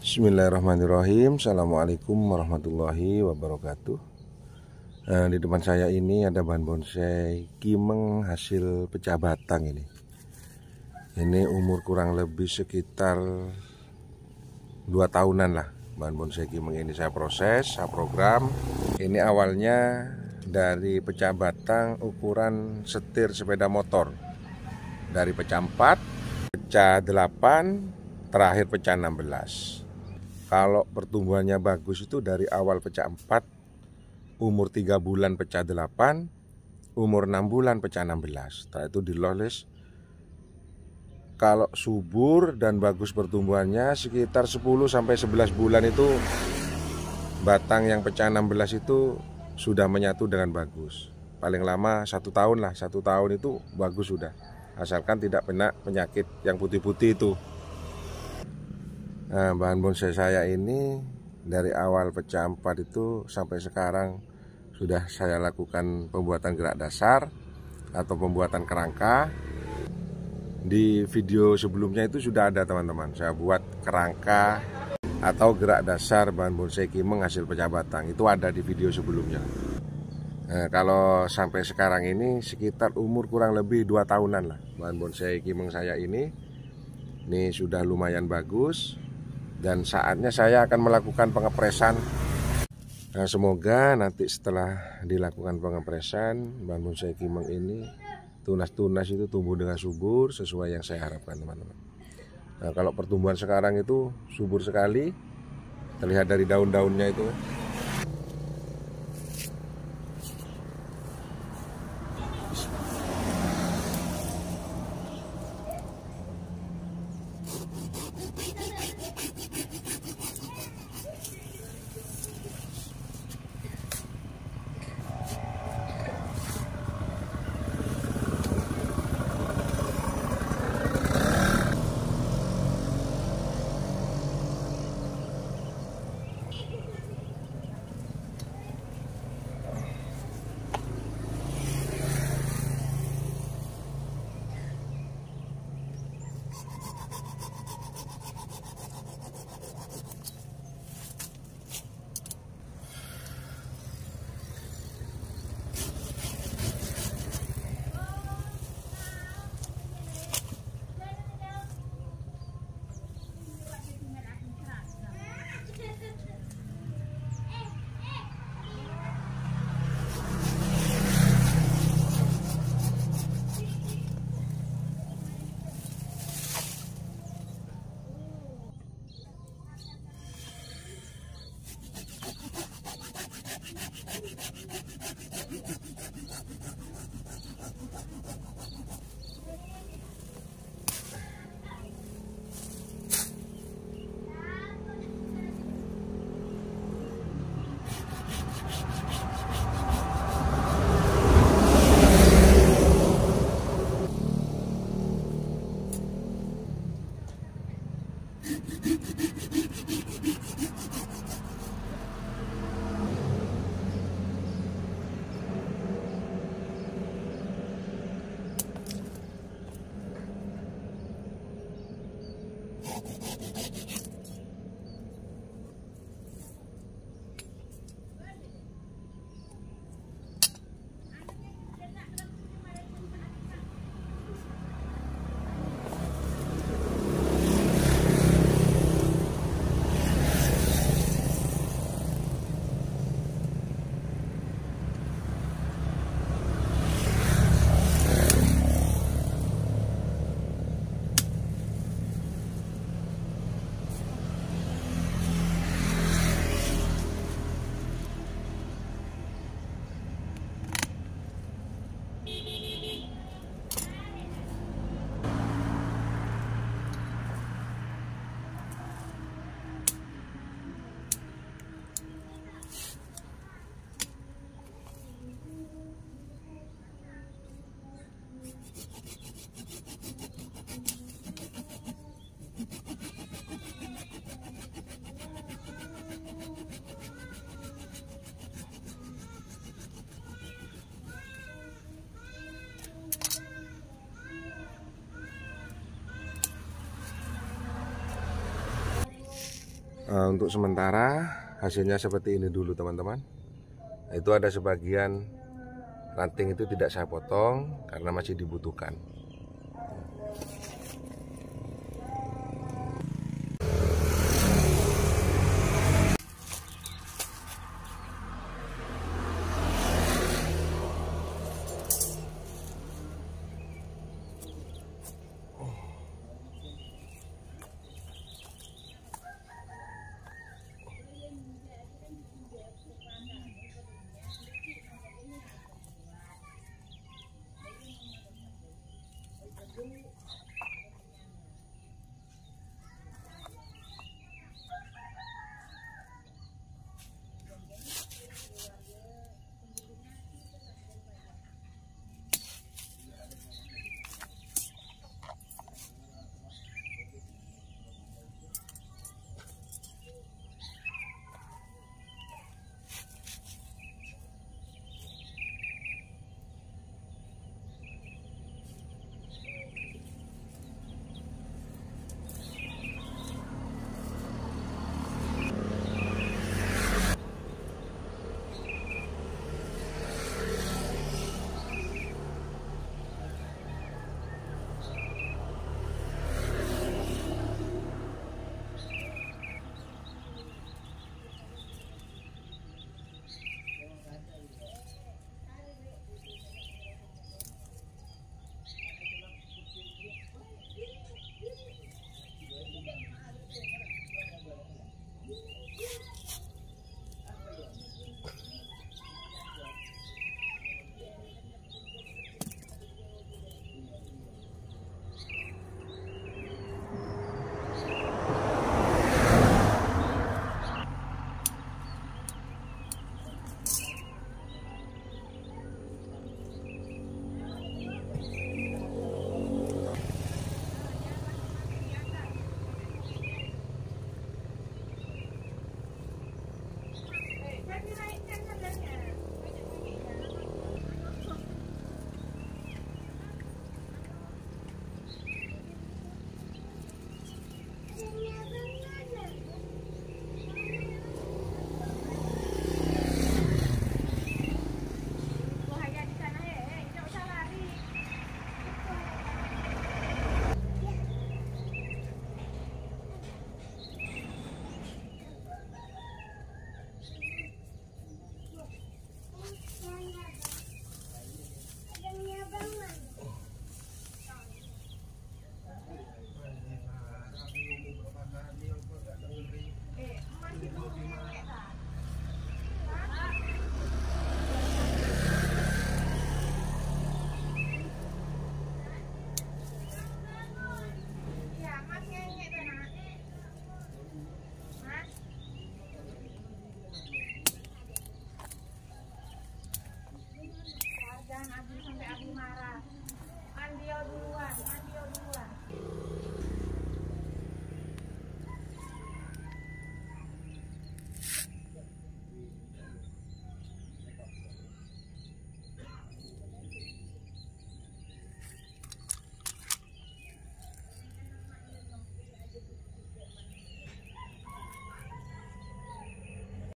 Bismillahirrahmanirrahim Assalamualaikum warahmatullahi wabarakatuh nah, Di depan saya ini ada bahan bonsai Kimeng hasil pecah batang ini Ini umur kurang lebih sekitar dua tahunan lah Bahan bonsai kimeng ini saya proses, saya program Ini awalnya dari pecah batang ukuran setir sepeda motor Dari pecah 4, pecah 8, terakhir pecah 16 kalau pertumbuhannya bagus itu dari awal pecah 4, umur 3 bulan pecah 8, umur 6 bulan pecah 16. Setelah itu dilolis kalau subur dan bagus pertumbuhannya sekitar 10 sampai 11 bulan itu batang yang pecah 16 itu sudah menyatu dengan bagus. Paling lama satu tahun lah, satu tahun itu bagus sudah. Asalkan tidak penak penyakit yang putih-putih itu. Nah, bahan bonsai saya ini dari awal pecah empat itu sampai sekarang sudah saya lakukan pembuatan gerak dasar atau pembuatan kerangka. Di video sebelumnya itu sudah ada teman-teman. Saya buat kerangka atau gerak dasar bahan bonsai kimeng hasil pecah batang itu ada di video sebelumnya. Nah, kalau sampai sekarang ini sekitar umur kurang lebih dua tahunan lah bahan bonsai kimeng saya ini. Ini sudah lumayan bagus, dan saatnya saya akan melakukan pengepresan nah, semoga nanti setelah dilakukan pengepresan bahan bonsai kimeng ini tunas-tunas itu tumbuh dengan subur sesuai yang saya harapkan teman-teman nah, kalau pertumbuhan sekarang itu subur sekali terlihat dari daun-daunnya itu Ha ha ha! Eh, untuk sementara hasilnya seperti ini dulu teman-teman itu ada sebagian ranting itu tidak saya potong karena masih dibutuhkan